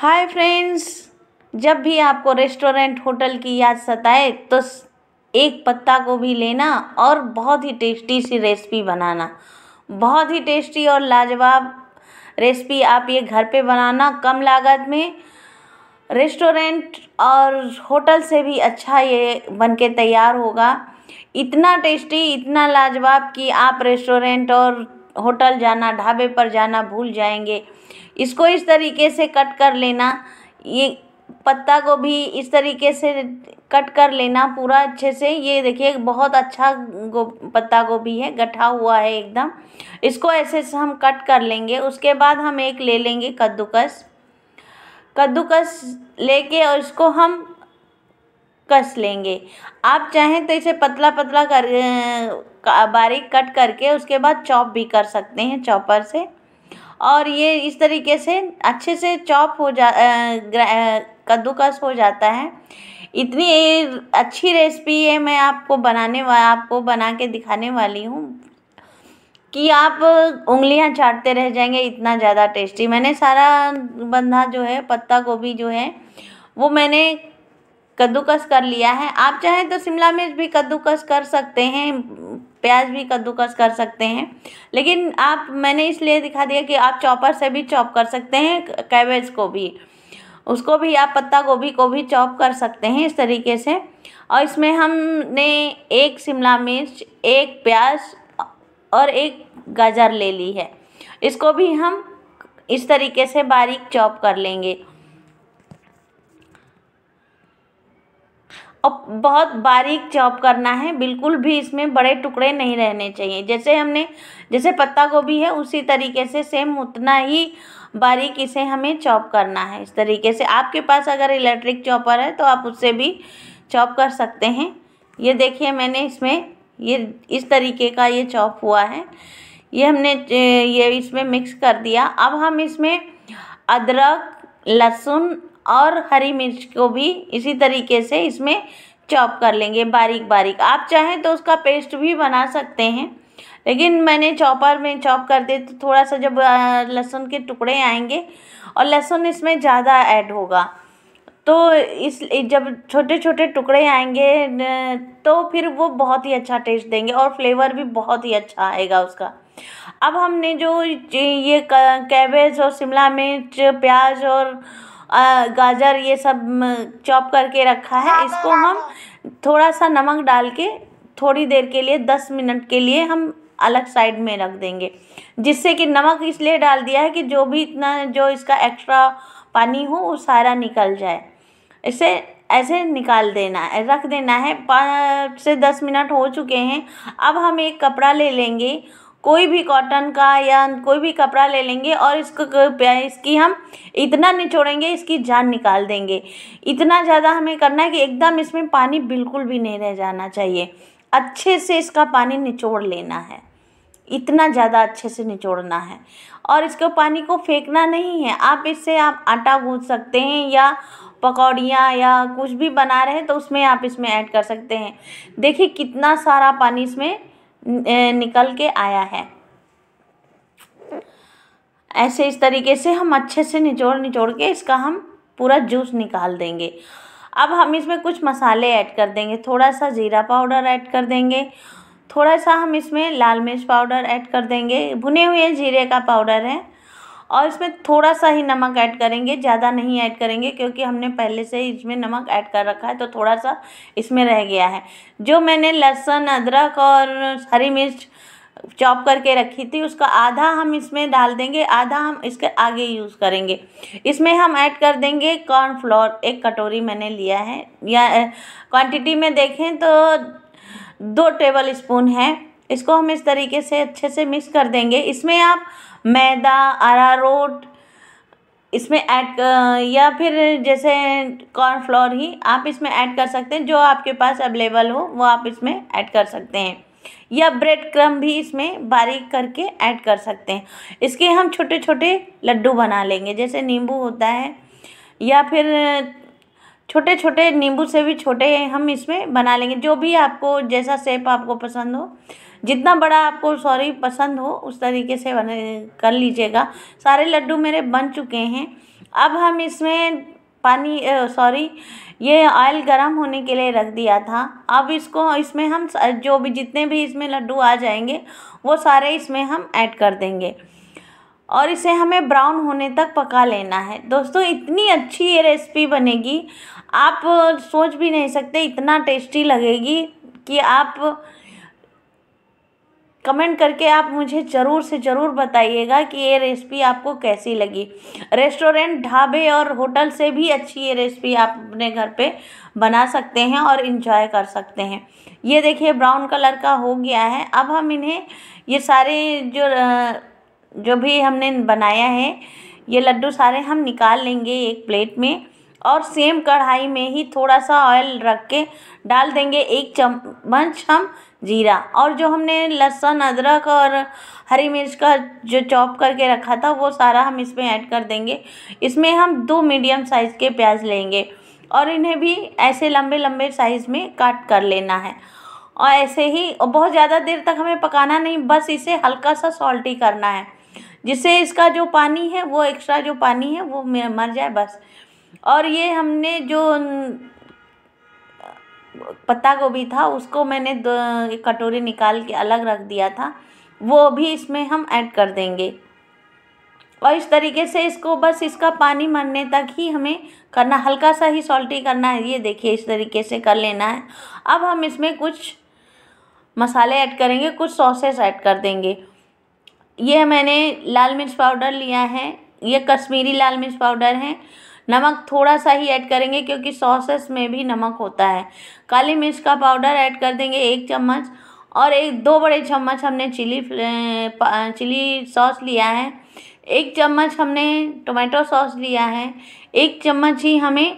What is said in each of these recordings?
Hi friends जब भी आपको रेस्टोरेंट होटल की याद सताए तो एक पत्ता को भी लेना और बहुत ही टेस्टी सी रेसिपी बनाना बहुत ही टेस्टी और लाजवाब रेसिपी आप ये घर पे बनाना कम लागत में रेस्टोरेंट और होटल से भी अच्छा ये बन के तैयार होगा इतना टेस्टी इतना लाजवाब कि आप रेस्टोरेंट और होटल जाना ढाबे पर जाना भूल जाएंगे इसको इस तरीके से कट कर लेना ये पत्ता को भी इस तरीके से कट कर लेना पूरा अच्छे से ये देखिए बहुत अच्छा गो पत्ता गोभी है गठा हुआ है एकदम इसको ऐसे से हम कट कर लेंगे उसके बाद हम एक ले लेंगे कद्दूकस कद्दूकस लेके और इसको हम कस लेंगे आप चाहें तो इसे पतला पतला कर बारीक कट करके उसके बाद चॉप भी कर सकते हैं चॉपर से और ये इस तरीके से अच्छे से चॉप हो जा कद्दूकस हो जाता है इतनी अच्छी रेसिपी है मैं आपको बनाने वा आपको बना के दिखाने वाली हूँ कि आप उंगलियाँ चाटते रह जाएंगे इतना ज़्यादा टेस्टी मैंने सारा बंधा जो है पत्ता गोभी जो है वो मैंने कद्दूकस कर लिया है आप चाहें तो शिमला मिर्च भी कद्दूकस कर सकते हैं प्याज भी कद्दूकस कर सकते हैं लेकिन आप मैंने इसलिए दिखा दिया कि आप चॉपर से भी चॉप कर सकते हैं कैबेज को भी उसको भी आप पत्ता गोभी को भी चॉप कर सकते हैं इस तरीके से और इसमें हमने एक शिमला मिर्च एक प्याज और एक गाजर ले ली है इसको भी हम इस तरीके से बारीक चॉप कर लेंगे और बहुत बारीक चॉप करना है बिल्कुल भी इसमें बड़े टुकड़े नहीं रहने चाहिए जैसे हमने जैसे पत्ता गोभी है उसी तरीके से सेम उतना ही बारीक इसे हमें चॉप करना है इस तरीके से आपके पास अगर इलेक्ट्रिक चॉपर है तो आप उससे भी चॉप कर सकते हैं ये देखिए मैंने इसमें ये इस तरीके का ये चॉप हुआ है ये हमने ये इसमें मिक्स कर दिया अब हम इसमें अदरक लहसुन और हरी मिर्च को भी इसी तरीके से इसमें चॉप कर लेंगे बारीक बारीक आप चाहें तो उसका पेस्ट भी बना सकते हैं लेकिन मैंने चॉपर में चॉप कर दे तो थोड़ा सा जब लहसुन के टुकड़े आएंगे और लहसुन इसमें ज़्यादा ऐड होगा तो इस जब छोटे छोटे टुकड़े आएंगे तो फिर वो बहुत ही अच्छा टेस्ट देंगे और फ्लेवर भी बहुत ही अच्छा आएगा उसका अब हमने जो ये कैबेज और शिमला मिर्च प्याज और गाजर ये सब चॉप करके रखा है हाँ, इसको हाँ, हम हाँ। थोड़ा सा नमक डाल के थोड़ी देर के लिए दस मिनट के लिए हम अलग साइड में रख देंगे जिससे कि नमक इसलिए डाल दिया है कि जो भी इतना जो इसका एक्स्ट्रा पानी हो वो सारा निकल जाए इसे ऐसे निकाल देना है रख देना है पाँच से दस मिनट हो चुके हैं अब हम एक कपड़ा ले लेंगे कोई भी कॉटन का या कोई भी कपड़ा ले लेंगे और इसको इसकी हम इतना निचोड़ेंगे इसकी जान निकाल देंगे इतना ज़्यादा हमें करना है कि एकदम इसमें पानी बिल्कुल भी नहीं रह जाना चाहिए अच्छे से इसका पानी निचोड़ लेना है इतना ज़्यादा अच्छे से निचोड़ना है और इसको पानी को फेंकना नहीं है आप इससे आप आटा गूँध सकते हैं या पकौड़ियाँ या कुछ भी बना रहे हैं तो उसमें आप इसमें ऐड कर सकते हैं देखिए कितना सारा पानी इसमें निकल के आया है ऐसे इस तरीके से हम अच्छे से निचोड़ निचोड़ के इसका हम पूरा जूस निकाल देंगे अब हम इसमें कुछ मसाले ऐड कर देंगे थोड़ा सा ज़ीरा पाउडर ऐड कर देंगे थोड़ा सा हम इसमें लाल मिर्च पाउडर ऐड कर देंगे भुने हुए जीरे का पाउडर है और इसमें थोड़ा सा ही नमक ऐड करेंगे ज़्यादा नहीं ऐड करेंगे क्योंकि हमने पहले से ही इसमें नमक ऐड कर रखा है तो थोड़ा सा इसमें रह गया है जो मैंने लहसुन अदरक और हरी मिर्च चॉप करके रखी थी उसका आधा हम इसमें डाल देंगे आधा हम इसके आगे यूज़ करेंगे इसमें हम ऐड कर देंगे कॉर्नफ्लोर एक कटोरी मैंने लिया है या क्वांटिटी में देखें तो दो टेबल स्पून है इसको हम इस तरीके से अच्छे से मिक्स कर देंगे इसमें आप मैदा अरारोट इसमें ऐड या फिर जैसे कॉर्नफ्लोर ही आप इसमें ऐड कर सकते हैं जो आपके पास अवेलेबल हो वो आप इसमें ऐड कर सकते हैं या ब्रेड क्रम भी इसमें बारीक करके ऐड कर सकते हैं इसके हम छोटे छोटे लड्डू बना लेंगे जैसे नींबू होता है या फिर छोटे छोटे नींबू से भी छोटे हम इसमें बना लेंगे जो भी आपको जैसा सेप आपको पसंद हो जितना बड़ा आपको सॉरी पसंद हो उस तरीके से बने कर लीजिएगा सारे लड्डू मेरे बन चुके हैं अब हम इसमें पानी सॉरी ये ऑयल गरम होने के लिए रख दिया था अब इसको इसमें हम जो भी जितने भी इसमें लड्डू आ जाएंगे वो सारे इसमें हम ऐड कर देंगे और इसे हमें ब्राउन होने तक पका लेना है दोस्तों इतनी अच्छी ये रेसिपी बनेगी आप सोच भी नहीं सकते इतना टेस्टी लगेगी कि आप कमेंट करके आप मुझे ज़रूर से ज़रूर बताइएगा कि ये रेसिपी आपको कैसी लगी रेस्टोरेंट ढाबे और होटल से भी अच्छी ये रेसिपी आप अपने घर पे बना सकते हैं और इन्जॉय कर सकते हैं ये देखिए ब्राउन कलर का हो गया है अब हम इन्हें ये सारे जो जो भी हमने बनाया है ये लड्डू सारे हम निकाल लेंगे एक प्लेट में और सेम कढ़ाई में ही थोड़ा सा ऑयल रख के डाल देंगे एक चम्मच हम जीरा और जो हमने लहसुन अदरक और हरी मिर्च का जो चॉप करके रखा था वो सारा हम इसमें ऐड कर देंगे इसमें हम दो मीडियम साइज़ के प्याज लेंगे और इन्हें भी ऐसे लंबे लंबे साइज़ में काट कर लेना है और ऐसे ही बहुत ज़्यादा देर तक हमें पकाना नहीं बस इसे हल्का सा सॉल्टी करना है जिससे इसका जो पानी है वो एक्स्ट्रा जो पानी है वो मर जाए बस और ये हमने जो पत्ता गोभी था उसको मैंने दो कटोरी निकाल के अलग रख दिया था वो भी इसमें हम ऐड कर देंगे और इस तरीके से इसको बस इसका पानी मरने तक ही हमें करना हल्का सा ही सॉल्टी करना है ये देखिए इस तरीके से कर लेना है अब हम इसमें कुछ मसाले ऐड करेंगे कुछ सॉसेस ऐड कर देंगे ये मैंने लाल मिर्च पाउडर लिया है ये कश्मीरी लाल मिर्च पाउडर है नमक थोड़ा सा ही ऐड करेंगे क्योंकि सॉसेस में भी नमक होता है काली मिर्च का पाउडर ऐड कर देंगे एक चम्मच और एक दो बड़े चम्मच हमने चिली चिली सॉस लिया है एक चम्मच हमने टोमेटो सॉस लिया है एक चम्मच ही हमें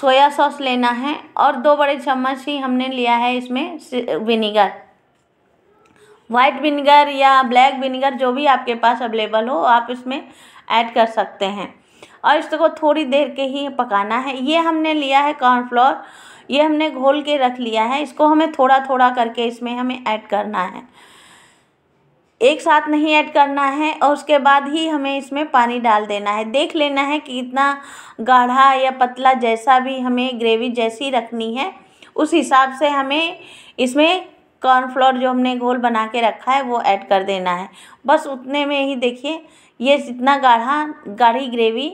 सोया सॉस लेना है और दो बड़े चम्मच ही हमने लिया है इसमें विनीगर वाइट विनीगर या ब्लैक विनीगर जो भी आपके पास अवेलेबल हो आप इसमें ऐड कर सकते हैं और इसको थोड़ी देर के ही पकाना है ये हमने लिया है कॉर्नफ्लोर ये हमने घोल के रख लिया है इसको हमें थोड़ा थोड़ा करके इसमें हमें ऐड करना है एक साथ नहीं ऐड करना है और उसके बाद ही हमें इसमें पानी डाल देना है देख लेना है कि इतना गाढ़ा या पतला जैसा भी हमें ग्रेवी जैसी रखनी है उस हिसाब से हमें इसमें कॉर्नफ्लोर जो हमने घोल बना के रखा है वो ऐड कर देना है बस उतने में ही देखिए ये जितना गाढ़ा गाढ़ी ग्रेवी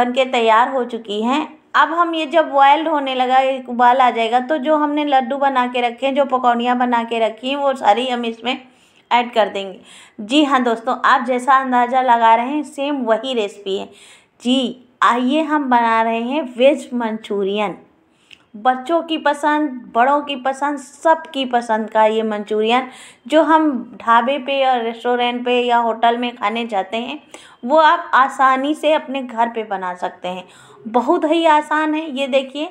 बन के तैयार हो चुकी है अब हम ये जब बॉयल्ड होने लगा एक उबाल आ जाएगा तो जो हमने लड्डू बना के रखे हैं जो पकौड़ियाँ बना के रखी हैं वो सारी हम इसमें ऐड कर देंगे जी हाँ दोस्तों आप जैसा अंदाज़ा लगा रहे हैं सेम वही रेसिपी है जी आइए हम बना रहे हैं वेज मंचूरियन बच्चों की पसंद बड़ों की पसंद सबकी पसंद का ये मंचूरियन जो हम ढाबे पे या रेस्टोरेंट पे या होटल में खाने जाते हैं वो आप आसानी से अपने घर पे बना सकते हैं बहुत ही आसान है ये देखिए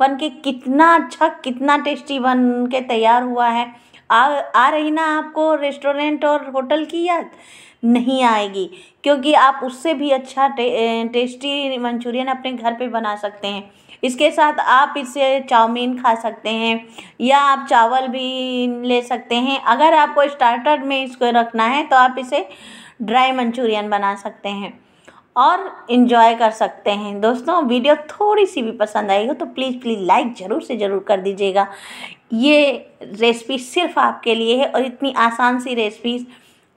बन के कितना अच्छा कितना टेस्टी बन के तैयार हुआ है आ आ रही ना आपको रेस्टोरेंट और होटल की याद नहीं आएगी क्योंकि आप उससे भी अच्छा टे, टेस्टी मंचूरियन अपने घर पे बना सकते हैं इसके साथ आप इसे चाउमीन खा सकते हैं या आप चावल भी ले सकते हैं अगर आपको स्टार्टर में इसको रखना है तो आप इसे ड्राई मंचूरियन बना सकते हैं और इन्जॉय कर सकते हैं दोस्तों वीडियो थोड़ी सी भी पसंद आएगी तो प्लीज़ प्लीज़ लाइक ज़रूर से ज़रूर कर दीजिएगा ये रेसिपी सिर्फ आपके लिए है और इतनी आसान सी रेसिपीज़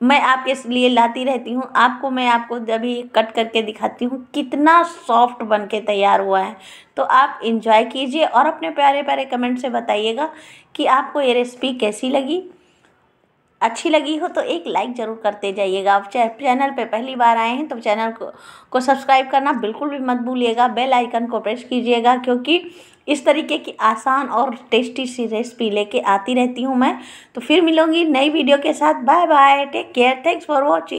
मैं आपके लिए लाती रहती हूँ आपको मैं आपको जब ही कट करके दिखाती हूँ कितना सॉफ्ट बन के तैयार हुआ है तो आप इन्जॉय कीजिए और अपने प्यारे प्यारे कमेंट से बताइएगा कि आपको ये रेसिपी कैसी लगी अच्छी लगी हो तो एक लाइक ज़रूर करते जाइएगा आप चैनल पे पहली बार आए हैं तो चैनल को को सब्सक्राइब करना बिल्कुल भी मत भूलिएगा बेल आइकन को प्रेस कीजिएगा क्योंकि इस तरीके की आसान और टेस्टी सी रेसिपी लेके आती रहती हूँ मैं तो फिर मिलूँगी नई वीडियो के साथ bye bye take care thanks for watching